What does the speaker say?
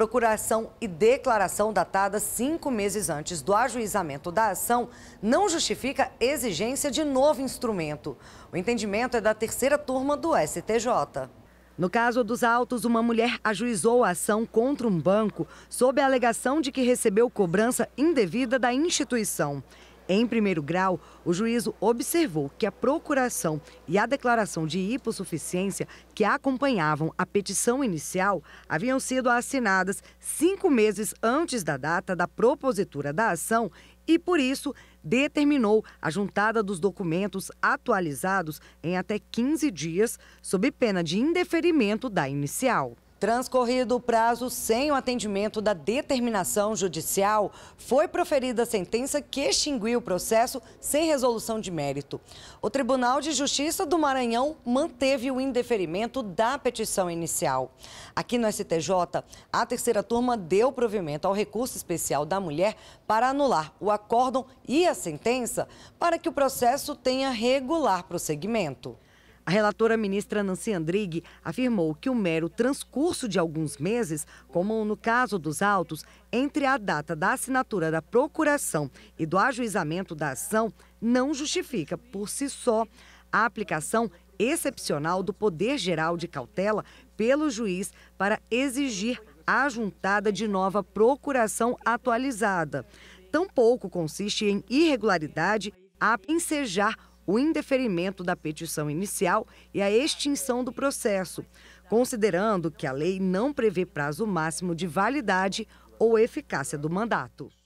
procuração e declaração datadas cinco meses antes do ajuizamento da ação não justifica exigência de novo instrumento. O entendimento é da terceira turma do STJ. No caso dos autos, uma mulher ajuizou a ação contra um banco sob a alegação de que recebeu cobrança indevida da instituição. Em primeiro grau, o juízo observou que a procuração e a declaração de hipossuficiência que acompanhavam a petição inicial haviam sido assinadas cinco meses antes da data da propositura da ação e, por isso, determinou a juntada dos documentos atualizados em até 15 dias, sob pena de indeferimento da inicial. Transcorrido o prazo sem o atendimento da determinação judicial, foi proferida a sentença que extinguiu o processo sem resolução de mérito. O Tribunal de Justiça do Maranhão manteve o indeferimento da petição inicial. Aqui no STJ, a terceira turma deu provimento ao recurso especial da mulher para anular o acórdão e a sentença para que o processo tenha regular prosseguimento. A relatora ministra Nancy Andrighi afirmou que o mero transcurso de alguns meses, como no caso dos autos, entre a data da assinatura da procuração e do ajuizamento da ação, não justifica por si só a aplicação excepcional do poder geral de cautela pelo juiz para exigir a juntada de nova procuração atualizada. Tampouco consiste em irregularidade a ensejar o indeferimento da petição inicial e a extinção do processo, considerando que a lei não prevê prazo máximo de validade ou eficácia do mandato.